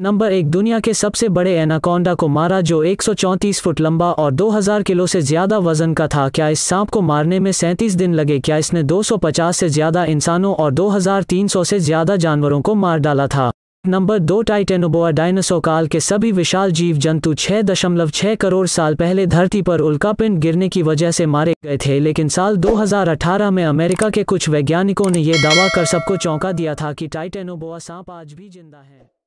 number एक दुनिया के सबसे बड़े एनाकोंडा को मारा जो 134 फुट लंबा और 2000 किलो से ज्यादा वजन का था क्या इस सांप को मारने में 37 दिन लगे क्या इसने 250 से ज्यादा इंसानों और 2300 से ज्यादा जानवरों को मार डाला था नंबर दो टाइटेनोबोआ डायनासोर काल के सभी विशाल जीव जंतु 6.6 दशमलव करोड़ साल पहले धरती पर उल्कापिंड गिरने की वजह से मारे गए थे लेकिन साल 2018 में अमेरिका के कुछ वैज्ञानिकों ने यह दावा कर सबको चौंका दिया था कि टाइटेनोबोआ सांप आज भी जिंदा है